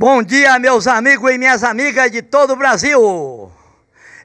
Bom dia, meus amigos e minhas amigas de todo o Brasil.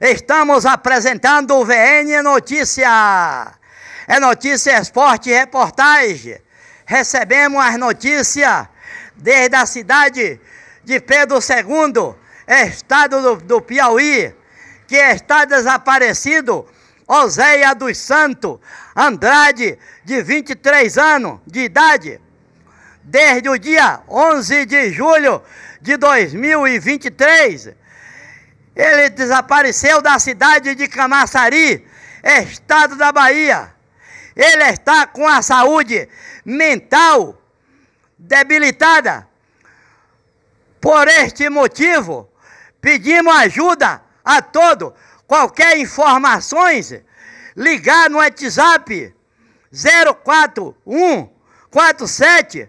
Estamos apresentando o VN Notícia. É notícia, é esporte e é reportagem. Recebemos as notícias desde a cidade de Pedro II, estado do, do Piauí, que está desaparecido Oséia dos Santos Andrade, de 23 anos de idade desde o dia 11 de julho de 2023. Ele desapareceu da cidade de Camaçari, estado da Bahia. Ele está com a saúde mental debilitada. Por este motivo, pedimos ajuda a todo, qualquer informações, ligar no WhatsApp 041 47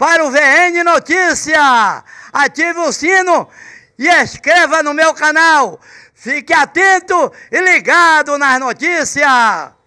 para o VN Notícia. Ative o sino e inscreva no meu canal. Fique atento e ligado nas notícias.